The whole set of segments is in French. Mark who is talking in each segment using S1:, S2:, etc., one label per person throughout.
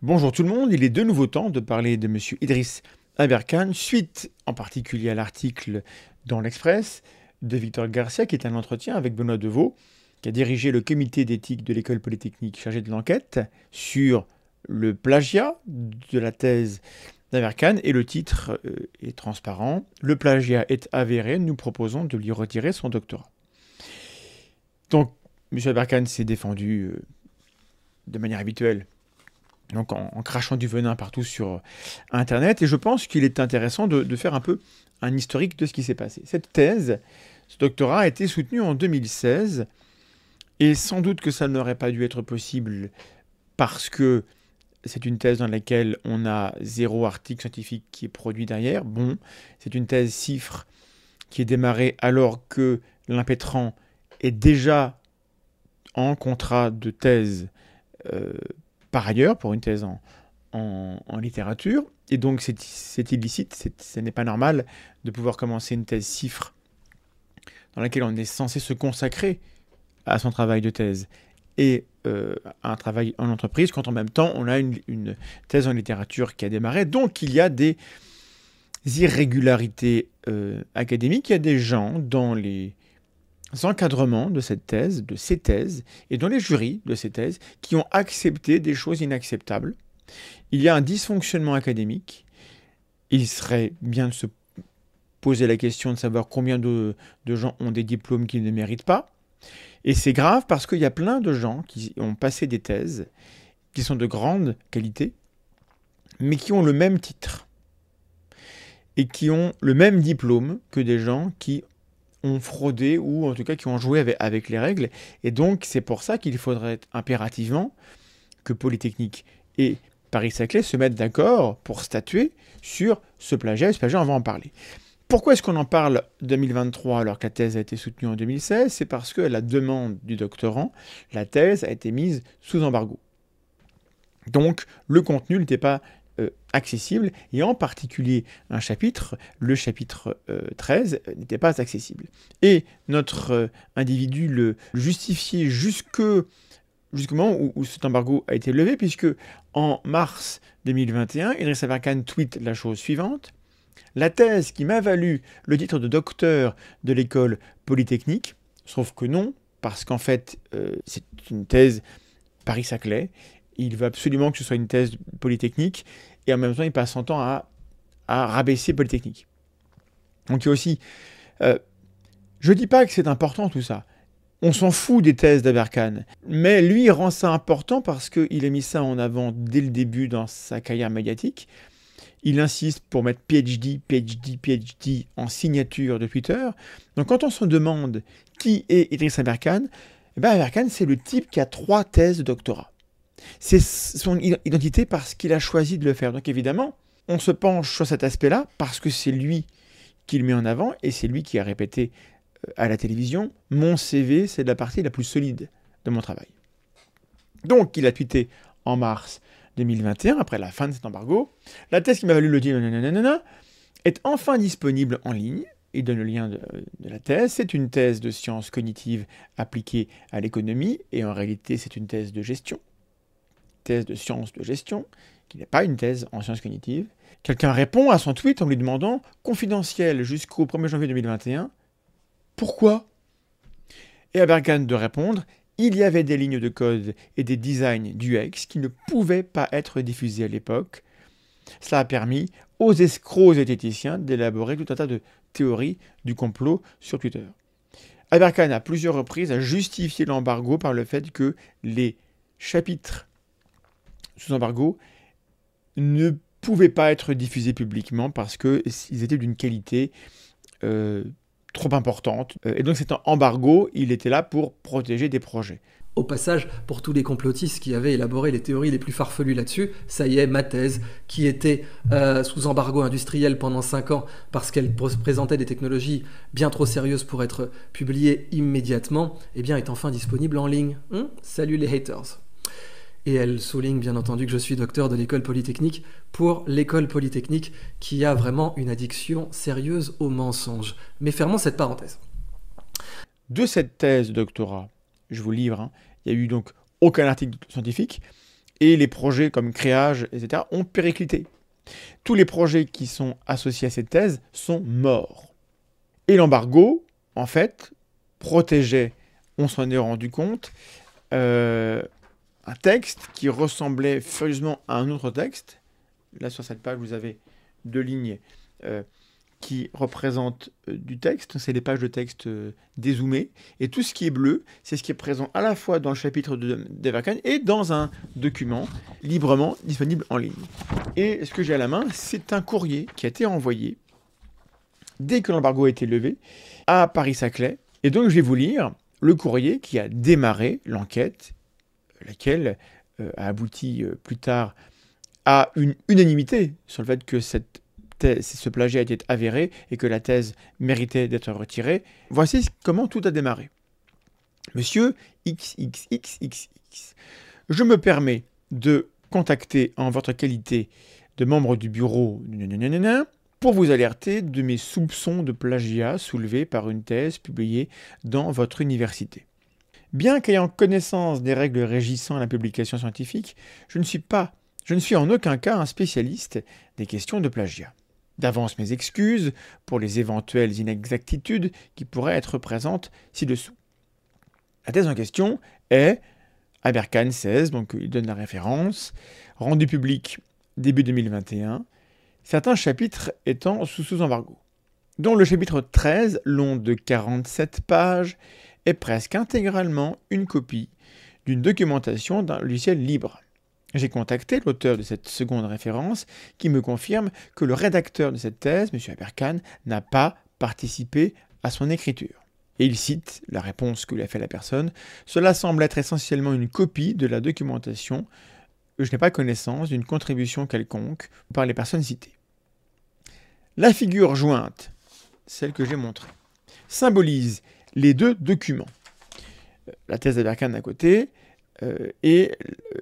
S1: Bonjour tout le monde, il est de nouveau temps de parler de M. Idriss Aberkan, suite en particulier à l'article dans l'Express de Victor Garcia, qui est un entretien avec Benoît Deveau, qui a dirigé le comité d'éthique de l'école polytechnique chargé de l'enquête sur le plagiat de la thèse d'Aberkan, et le titre euh, est transparent Le plagiat est avéré, nous proposons de lui retirer son doctorat. Donc, M. Aberkan s'est défendu euh, de manière habituelle donc en, crachant du venin partout sur euh, Internet. Et je pense qu'il est intéressant de, faire un peu un historique de ce qui s'est passé. Cette thèse, ce doctorat a été soutenu en 2016, et sans doute que ça n'aurait pas dû être possible parce que c'est une thèse dans laquelle on a zéro article scientifique qui est produit derrière. Bon, c'est une thèse chiffre qui est démarrée alors que l'impétrant est déjà en contrat de thèse euh, par ailleurs pour une thèse en, littérature. Et donc c'est illicite, ce n'est pas normal de pouvoir commencer une thèse chiffre dans laquelle on est censé se consacrer à son travail de thèse et euh, à un travail en entreprise, quand en même temps on a une, thèse en littérature qui a démarré. Donc il y a des irrégularités euh, académiques, il y a des gens dans les encadrements de cette thèse, de ces thèses, et dans les jurys de ces thèses, qui ont accepté des choses inacceptables. Il y a un dysfonctionnement académique. Il serait bien de se poser la question de savoir combien de, de gens ont des diplômes qu'ils ne méritent pas. Et c'est grave parce qu'il y a plein de gens qui ont passé des thèses qui sont de grande qualité, mais qui ont le même titre et qui ont le même diplôme que des gens qui ont fraudé ou en tout cas qui ont joué avec, les règles. Et donc c'est pour ça qu'il faudrait impérativement que Polytechnique et Paris-Saclay se mettent d'accord pour statuer sur ce plagiat. Et ce plagiat, on va en parler. Pourquoi est-ce qu'on en parle 2023 alors que la thèse a été soutenue en 2016 C'est parce que la demande du doctorant, la thèse a été mise sous embargo. Donc le contenu n'était pas euh, accessible, et en particulier un chapitre, le chapitre 13, euh, euh, n'était pas accessible. Et notre individu le justifiait jusque jusqu'au moment où, cet embargo a été levé, puisque en mars 2021, Idriss Aberkan tweet la chose suivante. La thèse qui m'a valu le titre de docteur de l'école polytechnique, sauf que non, parce qu'en fait, c'est une thèse Paris-Saclay, il veut absolument que ce soit une thèse polytechnique, et en même temps, il passe son temps à, rabaisser polytechnique. Donc il aussi... Euh, je dis pas que c'est important tout ça. On s'en fout des thèses d'Aberkan. Mais lui, il rend ça important parce qu'il a mis ça en avant dès le début dans sa carrière médiatique. Il insiste pour mettre PhD, PhD, PhD en signature de Twitter. Donc quand on se demande qui est Idriss Aberkan, eh ben, c'est le type qui a trois thèses de doctorat. C'est son identité parce qu'il a choisi de le faire. Donc évidemment, on se penche sur cet aspect-là parce que c'est lui qui le met en avant et c'est lui qui a répété euh, à la télévision Mon CV, c'est la partie la plus solide de mon travail. Donc il a tweeté en mars 2021, après la fin de cet embargo, la thèse qui m'a valu le dire est enfin disponible en ligne. Il donne le lien de, la thèse. C'est une thèse de sciences cognitives appliquée à l'économie et en réalité c'est une thèse de gestion thèse de sciences de gestion, qui n'est pas une thèse en sciences cognitives, quelqu'un répond à son tweet en lui demandant, confidentiel jusqu'au 1er janvier 2021, pourquoi Et à de répondre, il y avait des lignes de code et des designs du X qui ne pouvaient pas être diffusés à l'époque. Cela a permis aux escrocs et zététiciens d'élaborer tout un tas de théories du complot sur Twitter. Aberkan, a plusieurs reprises, justifié l'embargo par le fait que les chapitres sous embargo ne pouvaient pas être diffusés publiquement parce qu'ils étaient d'une qualité euh, trop importante. Et donc cet embargo, il était là pour protéger des projets. Au passage, pour tous les complotistes qui avaient élaboré les théories les plus farfelues là-dessus, ça y est, ma thèse, qui était euh, sous embargo industriel pendant 5 ans parce qu'elle présentait des technologies bien trop sérieuses pour être publiées immédiatement, eh bien est enfin disponible en ligne. Hum Salut les haters et elle souligne bien entendu que je suis docteur de l'école polytechnique pour l'école polytechnique qui a vraiment une addiction sérieuse au mensonges. Mais fermons cette parenthèse. De cette thèse doctorat, je vous livre, hein, il n'y a eu donc aucun article scientifique et les projets comme créage, etc., ont périclité. Tous les projets qui sont associés à cette thèse sont morts. Et l'embargo, en fait, protégeait, on s'en est rendu compte, euh, un texte qui ressemblait furieusement à un autre texte. Là, sur cette page, vous avez deux lignes euh, qui représentent euh, du texte. C'est les pages de texte euh, dézoomées. Et tout ce qui est bleu, c'est ce qui est présent à la fois dans le chapitre de et dans un document librement disponible en ligne. Et ce que j'ai à la main, c'est un courrier qui a été envoyé dès que l'embargo a été levé à Paris-Saclay. Et donc, je vais vous lire le courrier qui a démarré l'enquête laquelle euh, a abouti euh, plus tard à une unanimité sur le fait que cette ce plagiat été avéré et que la thèse méritait d'être retirée. Voici comment tout a démarré. Monsieur XXXXX, je me permets de contacter en votre qualité de membre du bureau pour vous alerter de mes soupçons de plagiat soulevés par une thèse publiée dans votre université. Bien qu'ayant connaissance des règles régissant la publication scientifique, je ne suis pas, je ne suis en aucun cas un spécialiste des questions de plagiat. D'avance mes excuses pour les éventuelles inexactitudes qui pourraient être présentes ci-dessous. La thèse en question est Aberkan 16, donc il donne la référence, rendu public début 2021, certains chapitres étant sous sous-embargo, dont le chapitre 13, long de 47 pages, presque intégralement une copie d'une documentation d'un logiciel libre. J'ai contacté l'auteur de cette seconde référence qui me confirme que le rédacteur de cette thèse, M. Aberkan, n'a pas participé à son écriture. Et il cite la réponse que lui a fait la personne. Cela semble être essentiellement une copie de la documentation. Je n'ai pas connaissance d'une contribution quelconque par les personnes citées. La figure jointe, celle que j'ai montrée, symbolise les deux documents. Euh, la thèse d'Aberkan à côté euh, et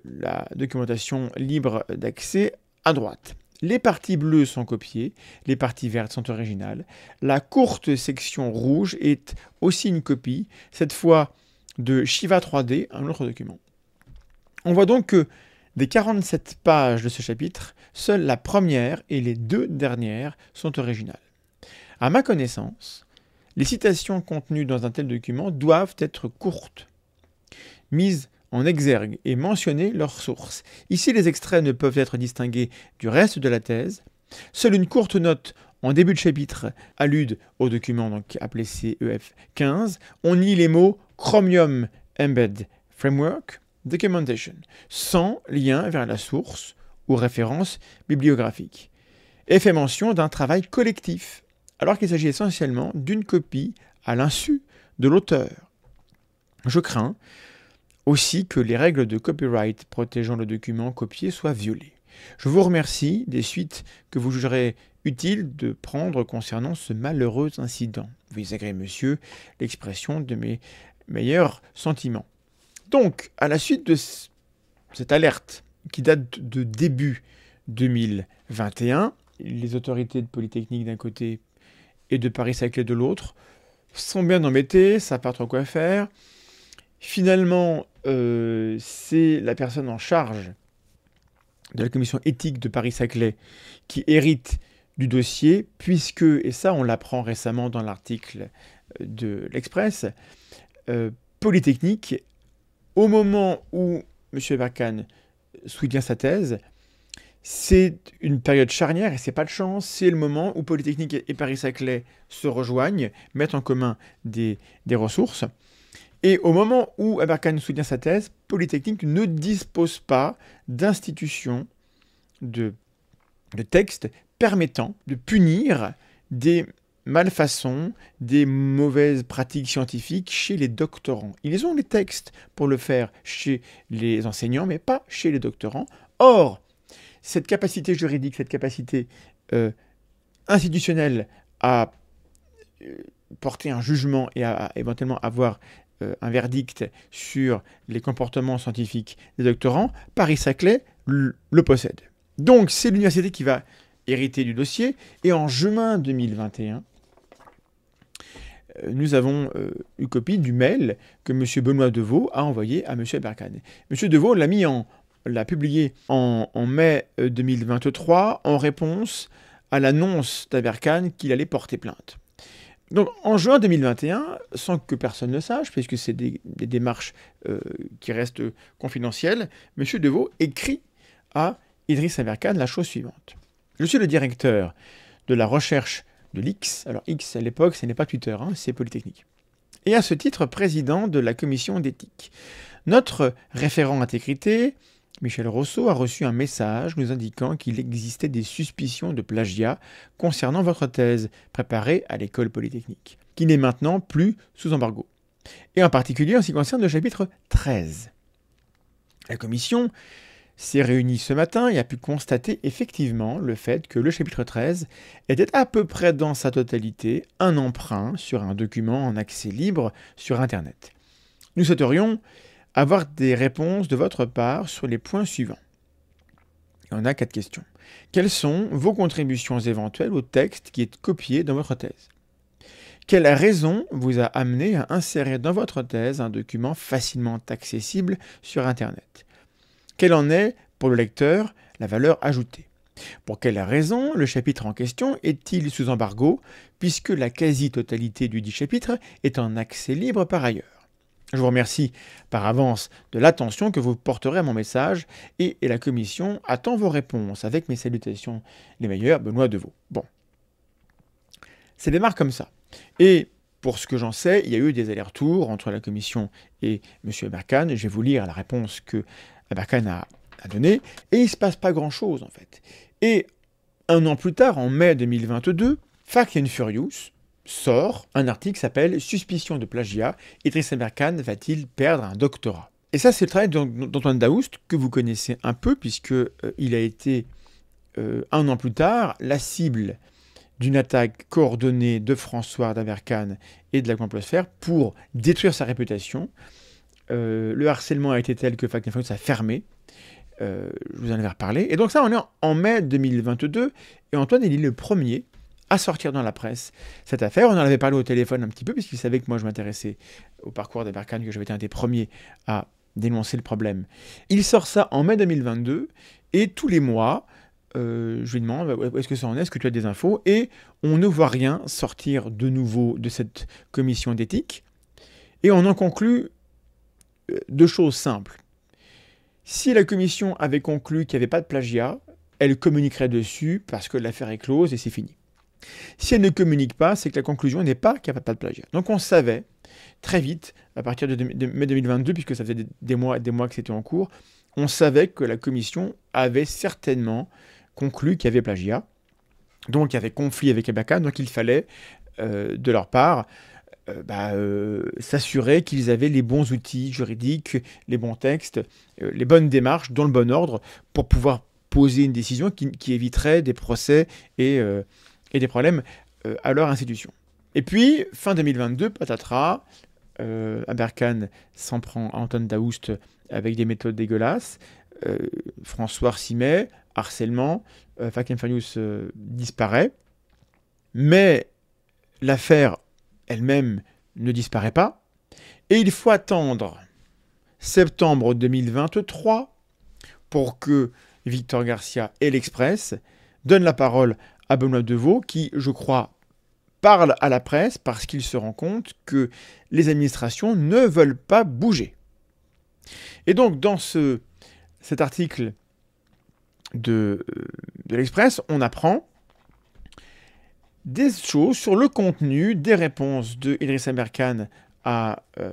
S1: la documentation libre d'accès à droite. Les parties bleues sont copiées, les parties vertes sont originales. La courte section rouge est aussi une copie, cette fois de Shiva 3D, un autre document. On voit donc que des 47 pages de ce chapitre, seule la première et les deux dernières sont originales. À ma connaissance, les citations contenues dans un tel document doivent être courtes, mises en exergue et mentionner leur source. Ici, les extraits ne peuvent être distingués du reste de la thèse. Seule une courte note en début de chapitre allude au document appelé CEF15. On nie les mots Chromium Embed Framework Documentation, sans lien vers la source ou référence bibliographique, et fait mention d'un travail collectif alors qu'il s'agit essentiellement d'une copie à l'insu de l'auteur. Je crains aussi que les règles de copyright protégeant le document copié soient violées. Je vous remercie des suites que vous jugerez utiles de prendre concernant ce malheureux incident. Vous agréez, monsieur, l'expression de mes meilleurs sentiments. Donc, à la suite de cette alerte qui date de début 2021, les autorités de Polytechnique d'un côté et de Paris Saclay de l'autre, sont bien embêtés, ça pas trop quoi faire. Finalement, euh, c'est la personne en charge de la commission éthique de Paris-Saclay qui hérite du dossier, puisque, et ça on l'apprend récemment dans l'article euh, de l'Express, euh, Polytechnique, au moment où M. Barkhane soutient sa thèse, c'est une période charnière et c'est pas de chance. C'est le moment où Polytechnique et Paris-Saclay se rejoignent, mettent en commun des, ressources. Et au moment où Aberkane soutient sa thèse, Polytechnique ne dispose pas d'institutions, de, de textes permettant de punir des malfaçons, des mauvaises pratiques scientifiques chez les doctorants. Ils ont les textes pour le faire chez les enseignants, mais pas chez les doctorants. Or, cette capacité juridique, cette capacité euh, institutionnelle à euh, porter un jugement et à, éventuellement avoir euh, un verdict sur les comportements scientifiques des doctorants, Paris-Saclay le possède. Donc c'est l'université qui va hériter du dossier et en juin 2021, nous avons une eu copie du mail que M. Benoît Deveau a envoyé à M. Berkane. M. Deveau l'a mis en, l'a publié en, mai 2023 euh, en réponse à l'annonce d'Aberkan qu'il allait porter plainte. Donc en juin 2021, sans que personne ne sache, puisque c'est des, démarches euh, qui restent confidentielles, M. Deveau écrit à Idriss Aberkan la chose suivante. Je suis le directeur de la recherche de l'X. Alors X à l'époque, ce n'est pas Twitter, hein, c'est Polytechnique. Et à ce titre, président de la commission d'éthique. Notre référent intégrité Michel Rousseau a reçu un message nous indiquant qu'il existait des suspicions de plagiat concernant votre thèse préparée à l'école polytechnique, qui n'est maintenant plus sous embargo, et en particulier en ce qui concerne le chapitre 13. La commission s'est réunie ce matin et a pu constater effectivement le fait que le chapitre 13 était à peu près dans sa totalité un emprunt sur un document en accès libre sur Internet. Nous souhaiterions avoir des réponses de votre part sur les points suivants. Il en a quatre questions. Quelles sont vos contributions éventuelles au texte qui est copié dans votre thèse Quelle raison vous a amené à insérer dans votre thèse un document facilement accessible sur Internet Quelle en est, pour le lecteur, la valeur ajoutée Pour quelle raison le chapitre en question est-il sous embargo, puisque la quasi-totalité du dit chapitre est en accès libre par ailleurs je vous remercie par avance de l'attention que vous porterez à mon message et, la commission attend vos réponses avec mes salutations les meilleures, Benoît Deveau. Bon. Ça démarre comme ça. Et pour ce que j'en sais, il y a eu des allers-retours entre la commission et M. Abakan. Je vais vous lire la réponse que Abakan a, donnée. Et il ne se passe pas grand-chose en fait. Et un an plus tard, en mai 2022, Fact and Furious sort un article s'appelle Suspicion de plagiat, et Tristan Aberkan va-t-il perdre un doctorat Et ça, c'est le travail d'Antoine Daoust, que vous connaissez un peu, puisqu'il euh, il a été, euh, un an plus tard, la cible d'une attaque coordonnée de François d'Aberkan et de la complosphère pour détruire sa réputation. Euh, le harcèlement a été tel que Fact a fermé. je vous en avais reparlé. Et donc ça, on est en mai 2022, et Antoine, il est le premier à sortir dans la presse cette affaire. On en avait parlé au téléphone un petit peu, puisqu'il savait que moi je m'intéressais au parcours des que j'avais été un des premiers à dénoncer le problème. Il sort ça en mai 2022, et tous les mois, euh, je lui demande bah, est-ce que ça en est, est-ce que tu as des infos Et on ne voit rien sortir de nouveau de cette commission d'éthique. Et on en conclut euh, deux choses simples. Si la commission avait conclu qu'il n'y avait pas de plagiat, elle communiquerait dessus parce que l'affaire est close et c'est fini. Si elle ne communique pas, c'est que la conclusion n'est pas qu'il n'y a pas de plagiat. Donc on savait très vite, à partir de, mai 2022, puisque ça faisait des, mois et des mois que c'était en cours, on savait que la commission avait certainement conclu qu'il y avait plagiat. Donc il y avait conflit avec Abaka, donc il fallait, euh, de leur part, euh, bah, euh, s'assurer qu'ils avaient les bons outils juridiques, les bons textes, les bonnes démarches dans le bon ordre pour pouvoir poser une décision qui, qui éviterait des procès et des problèmes euh, à leur institution. Et puis, fin 2022, patatras, euh, Aberkan s'en prend à Anton Daoust avec des méthodes dégueulasses, euh, François met harcèlement, euh, Fakem Fanius euh, disparaît, mais l'affaire elle-même ne disparaît pas, et il faut attendre septembre 2023 pour que Victor Garcia et l'Express donnent la parole à Benoît Deveau, qui, je crois, parle à la presse parce qu'il se rend compte que les administrations ne veulent pas bouger. Et donc, dans ce, cet article de, euh, l'Express, on apprend des choses sur le contenu des réponses de Idriss Aberkan à, euh,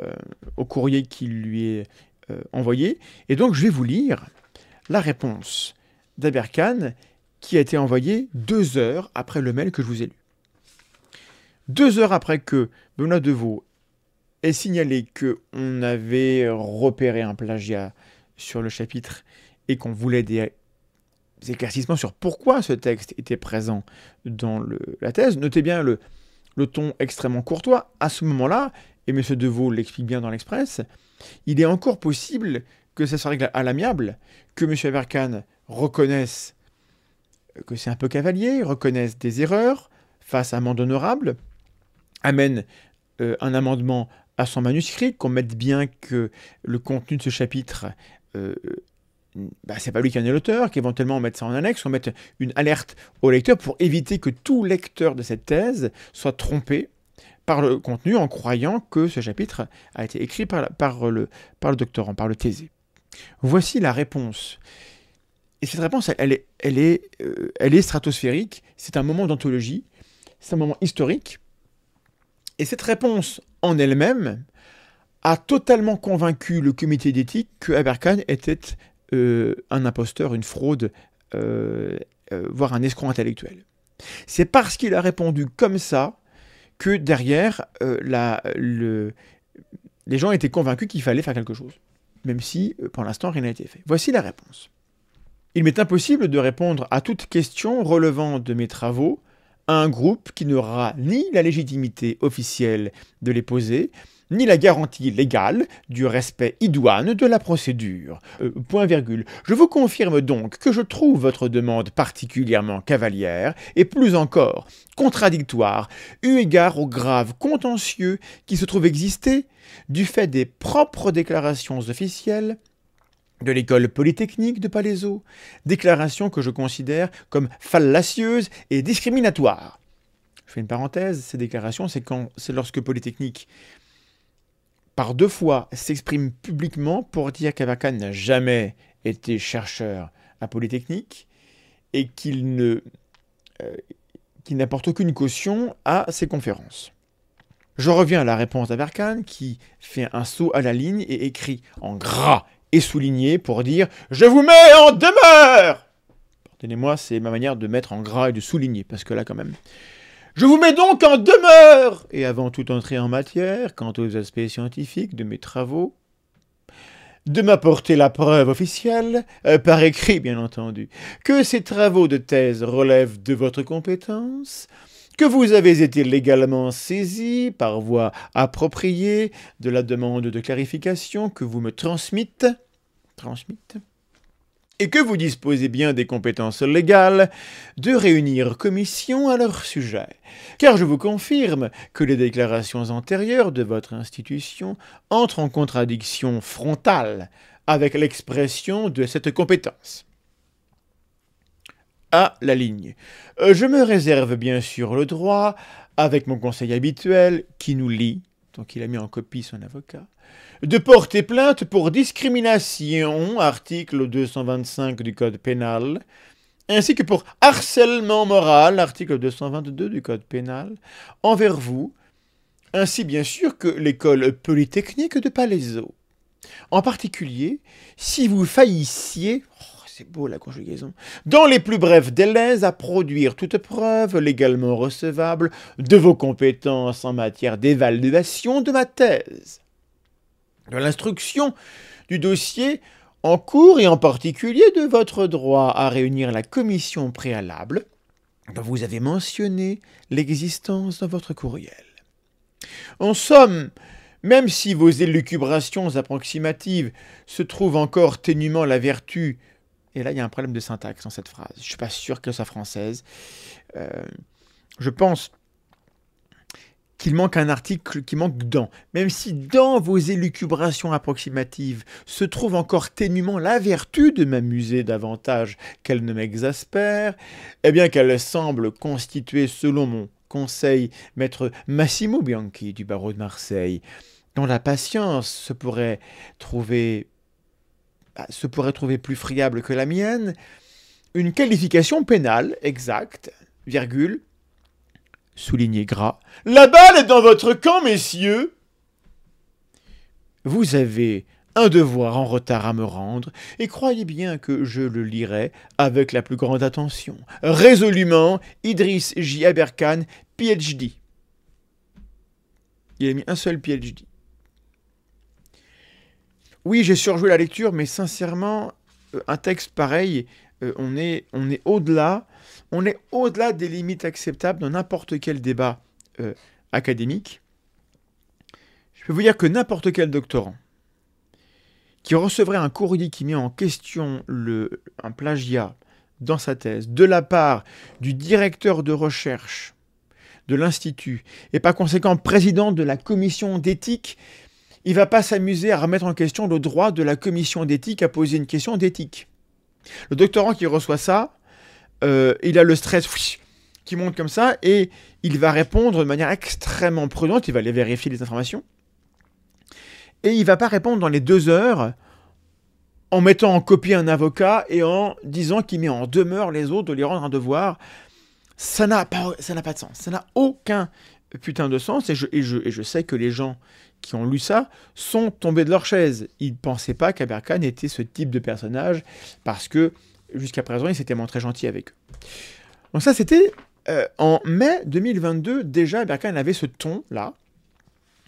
S1: au courrier qui lui est euh, envoyé. Et donc, je vais vous lire la réponse d'Aberkan qui a été envoyé deux heures après le mail que je vous ai lu. Deux heures après que Benoît Devaux ait signalé qu'on avait repéré un plagiat sur le chapitre et qu'on voulait des éclaircissements sur pourquoi ce texte était présent dans la thèse. Notez bien le, ton extrêmement courtois. À ce moment-là, et M. Devaux l'explique bien dans l'Express, il est encore possible que ça se règle à l'amiable, que M. aberkan reconnaisse que c'est un peu cavalier, reconnaissent des erreurs, face à amende honorable, amènent euh, un amendement à son manuscrit, qu'on mette bien que le contenu de ce chapitre euh, bah, c'est pas lui qui en est l'auteur, qu'éventuellement on mette ça en annexe, on mette une alerte au lecteur pour éviter que tout lecteur de cette thèse soit trompé par le contenu en croyant que ce chapitre a été écrit par, le, par le doctorant, par le thésé. Voici la réponse et cette réponse, elle, est, elle, est, euh, elle est stratosphérique, c'est un moment d'anthologie, c'est un moment historique, et cette réponse en elle-même a totalement convaincu le comité d'éthique que Aberkan était euh, un imposteur, une fraude, euh, voire un escroc intellectuel. C'est parce qu'il a répondu comme ça que derrière, les gens étaient convaincus qu'il fallait faire quelque chose, même si pour l'instant rien n'a été fait. Voici la réponse. Il m'est impossible de répondre à toute question relevant de mes travaux à un groupe qui n'aura ni la légitimité officielle de les poser, ni la garantie légale du respect idoine de la procédure. Euh, point Je vous confirme donc que je trouve votre demande particulièrement cavalière et plus encore contradictoire eu égard au grave contentieux qui se trouve exister du fait des propres déclarations officielles de l'école polytechnique de Palaiso, déclaration que je considère comme fallacieuse et discriminatoire. Je fais une parenthèse, ces déclarations, c'est quand c'est lorsque Polytechnique, par deux fois, s'exprime publiquement pour dire qu'Avacan n'a jamais été chercheur à Polytechnique et qu'il ne euh, n'apporte aucune caution à ses conférences. Je reviens à la réponse d'Aberkan qui fait un saut à la ligne et écrit en gras et souligné pour dire Je vous mets en demeure Pardonnez-moi, c'est ma manière de mettre en gras et de souligner, parce que là, quand même. Je vous mets donc en demeure Et avant toute entrée en matière, quant aux aspects scientifiques de mes travaux, de m'apporter la preuve officielle, euh, par écrit bien entendu, que ces travaux de thèse relèvent de votre compétence, que vous avez été légalement saisi par voie appropriée de la demande de clarification que vous me transmettez, et que vous disposez bien des compétences légales de réunir commission à leur sujet, car je vous confirme que les déclarations antérieures de votre institution entrent en contradiction frontale avec l'expression de cette compétence à la ligne. Euh, je me réserve bien sûr le droit, avec mon conseil habituel, qui nous lit, donc il a mis en copie son avocat, de porter plainte pour discrimination, article 225 du Code pénal, ainsi que pour harcèlement moral, article 222 du Code pénal, envers vous, ainsi bien sûr que l'école polytechnique de Palaiso. En particulier, si vous faillissiez, oh, c'est beau la conjugaison, dans les plus brefs délais à produire toute preuve légalement recevable de vos compétences en matière d'évaluation de ma thèse, de l'instruction du dossier en cours et en particulier de votre droit à réunir la commission préalable dont vous avez mentionné l'existence dans votre courriel. En somme, même si vos élucubrations approximatives se trouvent encore ténument la vertu et là, il y a un problème de syntaxe dans cette phrase. Je ne suis pas sûr que soit française. Euh, je pense qu'il manque un article qui manque dans. Même si dans vos élucubrations approximatives se trouve encore ténument la vertu de m'amuser davantage qu'elle ne m'exaspère, eh bien qu'elle semble constituer, selon mon conseil, maître Massimo Bianchi du barreau de Marseille, dont la patience se pourrait trouver ah, se pourrait trouver plus friable que la mienne, une qualification pénale exacte, virgule, souligné gras. La balle est dans votre camp, messieurs Vous avez un devoir en retard à me rendre, et croyez bien que je le lirai avec la plus grande attention. Résolument, Idriss J. Aberkan, PhD. Il a mis un seul PhD. Oui, j'ai surjoué la lecture, mais sincèrement, euh, un texte pareil, euh, on est, au-delà, on est au-delà des limites acceptables dans n'importe quel débat euh, académique. Je peux vous dire que n'importe quel doctorant qui recevrait un courrier qui met en question un plagiat dans sa thèse de la part du directeur de recherche de l'Institut et par conséquent président de la commission d'éthique il va pas s'amuser à remettre en question le droit de la commission d'éthique à poser une question d'éthique. Le doctorant qui reçoit ça, euh, il a le stress qui monte comme ça et il va répondre de manière extrêmement prudente, il va aller vérifier les informations et il va pas répondre dans les deux heures en mettant en copie un avocat et en disant qu'il met en demeure les autres de lui rendre un devoir. Ça n'a pas, pas de sens. Ça n'a aucun putain de sens. et je sais que les gens qui ont lu ça sont tombés de leur chaise. Ils ne pensaient pas qu'Aberkan était ce type de personnage parce que jusqu'à présent, il s'était montré gentil avec eux. Donc ça, c'était euh, en mai 2022. Déjà, Aberkan avait ce ton-là.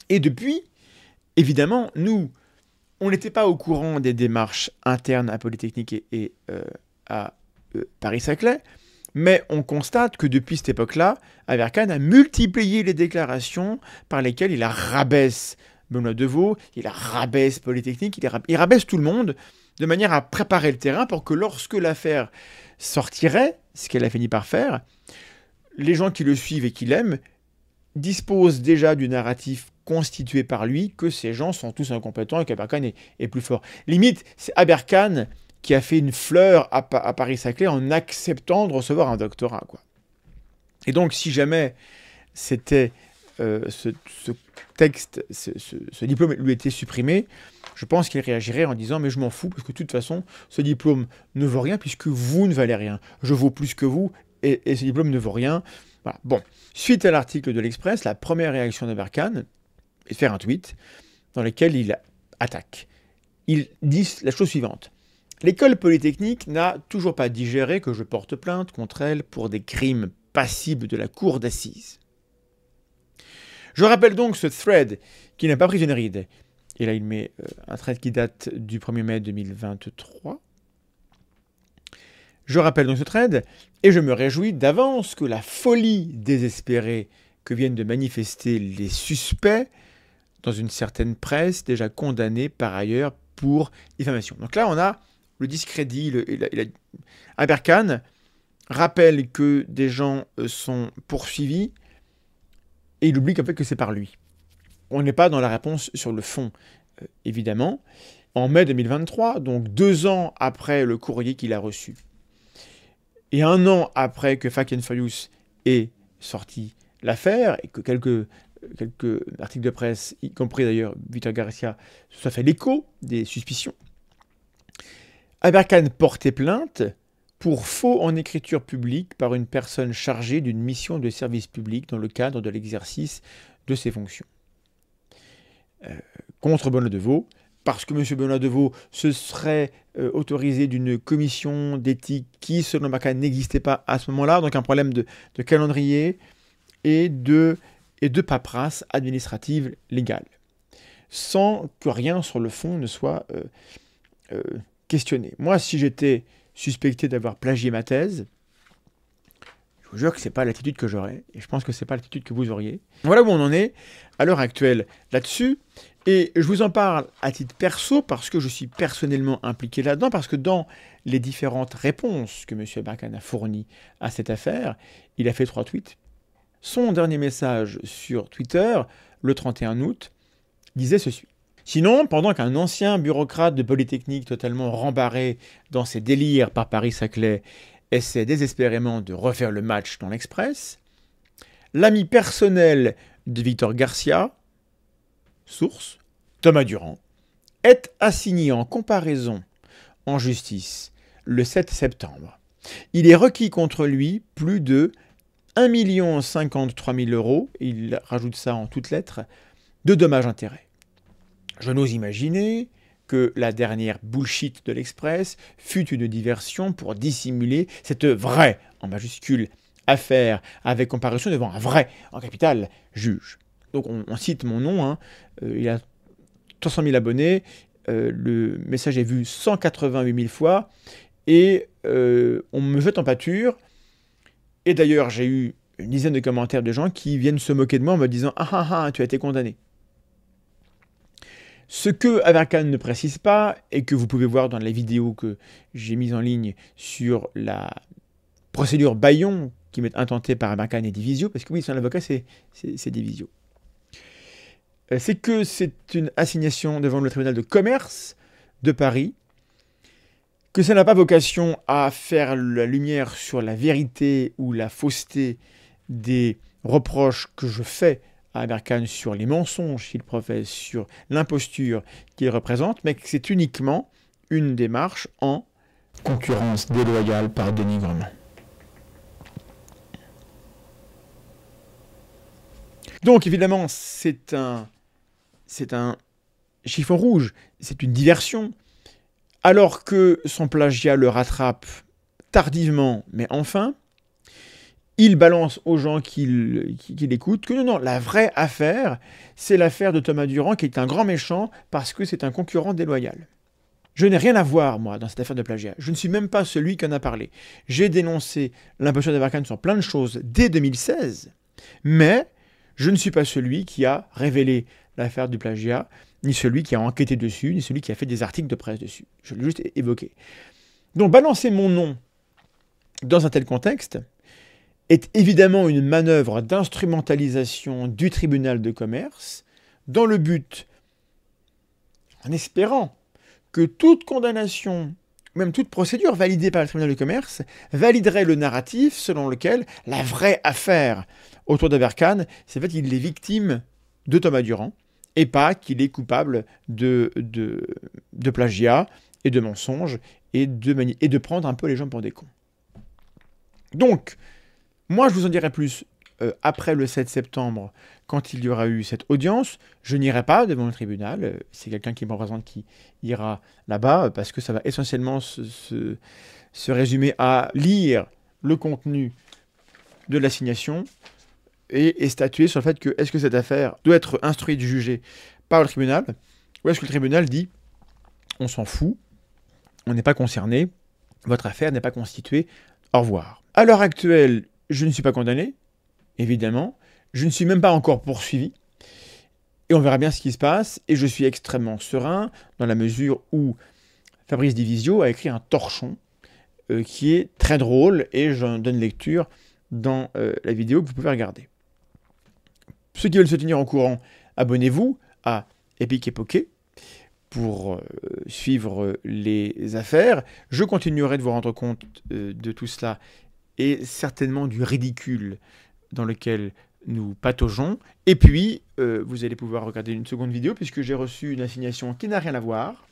S1: Et depuis, évidemment, nous, on n'était pas au courant des démarches internes à Polytechnique et, euh, à euh, Paris-Saclay. Mais on constate que depuis cette époque-là, Averkan a multiplié les déclarations par lesquelles il rabaisse Benoît Deveau, il rabaisse Polytechnique, il, rabaisse tout le monde de manière à préparer le terrain pour que lorsque l'affaire sortirait, ce qu'elle a fini par faire, les gens qui le suivent et qui l'aiment disposent déjà du narratif constitué par lui que ces gens sont tous incompétents et qu'Aberkan est, est, plus fort. Limite, c'est Aberkan qui a fait une fleur à, Paris-Saclay en acceptant de recevoir un doctorat. Quoi. Et donc, si jamais c'était euh, ce, texte, ce, diplôme lui était supprimé, je pense qu'il réagirait en disant mais je m'en fous parce que de toute façon ce diplôme ne vaut rien puisque vous ne valez rien. Je vaux plus que vous et, ce diplôme ne vaut rien. Bon, suite à l'article de l'Express, la première réaction de Berkane est de faire un tweet dans lequel il attaque. Il dit la chose suivante. L'école polytechnique n'a toujours pas digéré que je porte plainte contre elle pour des crimes passibles de la cour d'assises. Je rappelle donc ce thread qui n'a pas pris une ride. Et là, il met euh, un thread qui date du 1er mai 2023. Je rappelle donc ce thread et je me réjouis d'avance que la folie désespérée que viennent de manifester les suspects dans une certaine presse déjà condamnée par ailleurs pour diffamation. Donc là, on a le discrédit Aberkan rappelle que des gens euh, sont poursuivis et il oublie qu'en fait que c'est par lui. On n'est pas dans la réponse sur le fond, euh, évidemment. En mai 2023, donc deux ans après le courrier qu'il a reçu, et un an après que Fakien Fayous ait sorti l'affaire, et que euh, quelques, articles de presse, y compris d'ailleurs Victor Garcia, se fait l'écho des suspicions Aberkan portait plainte pour faux en écriture publique par une personne chargée d'une mission de service public dans le cadre de l'exercice de ses fonctions. Euh, contre Benoît Deveau, parce que M. Benoît Deveau se serait euh, autorisé d'une commission d'éthique qui, selon Aberkan, n'existait pas à ce moment-là, donc un problème de, calendrier et de, et de paperasse administrative légale, sans que rien sur le fond ne soit... Euh, questionner. Moi, si j'étais suspecté d'avoir plagié ma thèse, je vous jure que ce n'est pas l'attitude que j'aurais, et je pense que ce n'est pas l'attitude que vous auriez. Voilà où on en est à l'heure actuelle là-dessus, et je vous en parle à titre perso parce que je suis personnellement impliqué là-dedans, parce que dans les différentes réponses que M. Abakan a fournies à cette affaire, il a fait trois tweets. Son dernier message sur Twitter, le 31 août, disait ceci. Sinon, pendant qu'un ancien bureaucrate de Polytechnique totalement rembarré dans ses délires par Paris-Saclay essaie désespérément de refaire le match dans l'Express, l'ami personnel de Victor Garcia, source, Thomas Durand, est assigné en comparaison en justice le 7 septembre. Il est requis contre lui plus de 1 053 000 euros, il rajoute ça en toutes lettres, de dommages-intérêts. Je n'ose imaginer que la dernière bullshit de l'Express fut une diversion pour dissimuler cette vraie, en majuscule, affaire avec comparution devant un vrai, en capital, juge. Donc on, cite mon nom, hein. euh, il a 300 000 abonnés, euh, le message est vu 188 000 fois, et euh, on me jette en pâture, et d'ailleurs j'ai eu une dizaine de commentaires de gens qui viennent se moquer de moi en me disant ah ah ah tu as été condamné. Ce que Avercan ne précise pas, et que vous pouvez voir dans la vidéo que j'ai mise en ligne sur la procédure Bayon qui m'est intentée par Avercan et Divisio, parce que oui, son avocat, c'est Divisio, euh, c'est que c'est une assignation devant le tribunal de commerce de Paris, que ça n'a pas vocation à faire la lumière sur la vérité ou la fausseté des reproches que je fais à sur les mensonges qu'il professe, sur l'imposture qu'il représente, mais que c'est uniquement une démarche en concurrence déloyale par dénigrement. Donc évidemment, c'est un, c'est un chiffon rouge, c'est une diversion. Alors que son plagiat le rattrape tardivement, mais enfin, il balance aux gens qui, l'écoutent que non, non, la vraie affaire, c'est l'affaire de Thomas Durand qui est un grand méchant parce que c'est un concurrent déloyal. Je n'ai rien à voir, moi, dans cette affaire de plagiat. Je ne suis même pas celui qui en a parlé. J'ai dénoncé l'imposture d'Avarkhan sur plein de choses dès 2016, mais je ne suis pas celui qui a révélé l'affaire du plagiat, ni celui qui a enquêté dessus, ni celui qui a fait des articles de presse dessus. Je l'ai juste évoqué. Donc balancer mon nom dans un tel contexte, est évidemment une manœuvre d'instrumentalisation du tribunal de commerce dans le but, en espérant que toute condamnation, même toute procédure validée par le tribunal de commerce, validerait le narratif selon lequel la vraie affaire autour de c'est fait qu'il est victime de Thomas Durand et pas qu'il est coupable de, de, plagiat et de mensonge et de, et de prendre un peu les gens pour des cons. Donc, moi, je vous en dirai plus euh, après le 7 septembre, quand il y aura eu cette audience. Je n'irai pas devant le tribunal. Euh, c'est quelqu'un qui me représente qui ira là-bas, euh, parce que ça va essentiellement se, se, résumer à lire le contenu de l'assignation et, et, statuer sur le fait que est-ce que cette affaire doit être instruite, jugée par le tribunal, ou est-ce que le tribunal dit on s'en fout, on n'est pas concerné, votre affaire n'est pas constituée, au revoir. À l'heure actuelle, je ne suis pas condamné, évidemment. Je ne suis même pas encore poursuivi. Et on verra bien ce qui se passe. Et je suis extrêmement serein dans la mesure où Fabrice Divisio a écrit un torchon euh, qui est très drôle et j'en donne lecture dans euh, la vidéo que vous pouvez regarder. Ceux qui veulent se tenir au courant, abonnez-vous à Epic et pour euh, suivre les affaires. Je continuerai de vous rendre compte de tout cela et certainement du ridicule dans lequel nous pataugeons. Et puis, euh, vous allez pouvoir regarder une seconde vidéo puisque j'ai reçu une assignation qui n'a rien à voir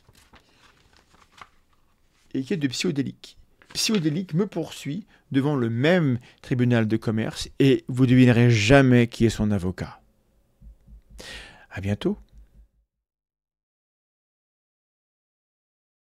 S1: et qui est de psychodélique. Psychodélique me poursuit devant le même tribunal de commerce et vous devinerez jamais qui est son avocat. À bientôt.